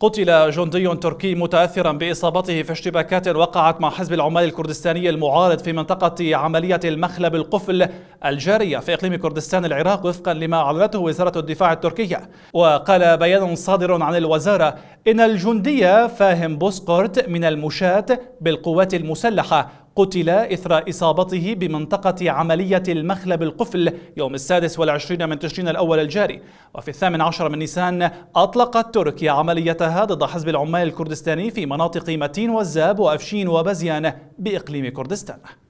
قتل جندي تركي متأثرا بإصابته في اشتباكات وقعت مع حزب العمال الكردستاني المعارض في منطقة عملية المخلب القفل الجارية في إقليم كردستان العراق وفقا لما أعلنته وزارة الدفاع التركية وقال بيان صادر عن الوزارة إن الجندي فاهم بوسقرت من المشاة بالقوات المسلحة قتل إثر إصابته بمنطقة عملية المخلب القفل يوم السادس والعشرين من تشرين الأول الجاري وفي الثامن عشر من نيسان أطلقت تركيا عمليتها ضد حزب العمال الكردستاني في مناطق متين والزاب وأفشين وبزيان بإقليم كردستان